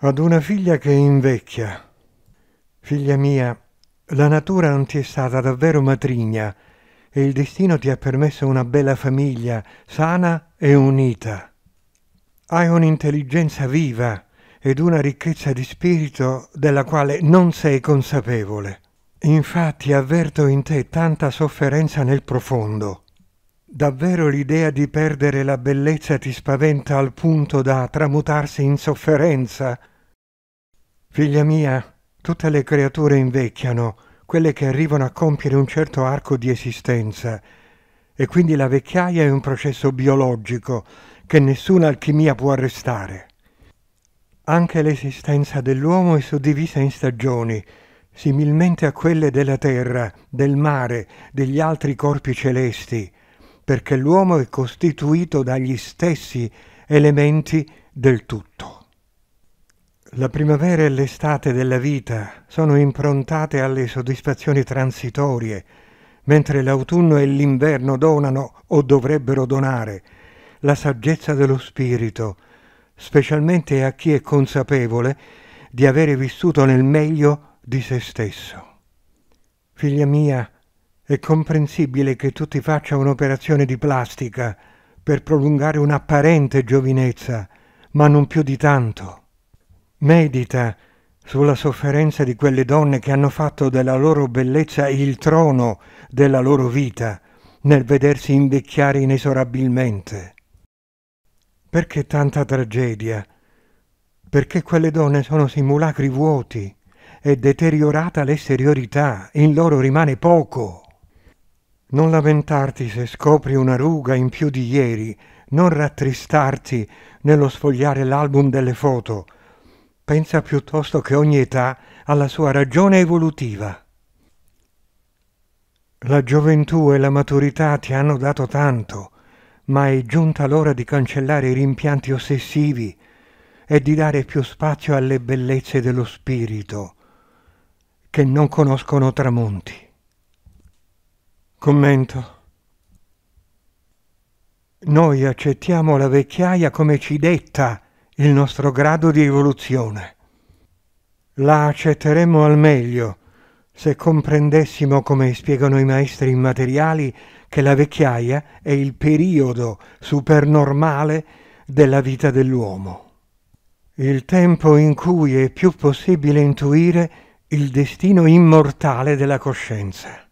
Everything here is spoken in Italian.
ad una figlia che invecchia. Figlia mia, la natura non ti è stata davvero matrigna e il destino ti ha permesso una bella famiglia, sana e unita. Hai un'intelligenza viva ed una ricchezza di spirito della quale non sei consapevole. Infatti avverto in te tanta sofferenza nel profondo Davvero l'idea di perdere la bellezza ti spaventa al punto da tramutarsi in sofferenza? Figlia mia, tutte le creature invecchiano, quelle che arrivano a compiere un certo arco di esistenza, e quindi la vecchiaia è un processo biologico che nessuna alchimia può arrestare. Anche l'esistenza dell'uomo è suddivisa in stagioni, similmente a quelle della terra, del mare, degli altri corpi celesti, perché l'uomo è costituito dagli stessi elementi del tutto. La primavera e l'estate della vita sono improntate alle soddisfazioni transitorie, mentre l'autunno e l'inverno donano o dovrebbero donare la saggezza dello spirito, specialmente a chi è consapevole di avere vissuto nel meglio di se stesso. Figlia mia, è comprensibile che tu ti faccia un'operazione di plastica per prolungare un'apparente giovinezza, ma non più di tanto. Medita sulla sofferenza di quelle donne che hanno fatto della loro bellezza il trono della loro vita nel vedersi invecchiare inesorabilmente. Perché tanta tragedia? Perché quelle donne sono simulacri vuoti e deteriorata l'esteriorità, in loro rimane poco. Non lamentarti se scopri una ruga in più di ieri, non rattristarti nello sfogliare l'album delle foto. Pensa piuttosto che ogni età ha la sua ragione evolutiva. La gioventù e la maturità ti hanno dato tanto, ma è giunta l'ora di cancellare i rimpianti ossessivi e di dare più spazio alle bellezze dello spirito, che non conoscono tramonti. Commento. Noi accettiamo la vecchiaia come ci detta il nostro grado di evoluzione. La accetteremmo al meglio se comprendessimo, come spiegano i maestri immateriali, che la vecchiaia è il periodo supernormale della vita dell'uomo. Il tempo in cui è più possibile intuire il destino immortale della coscienza.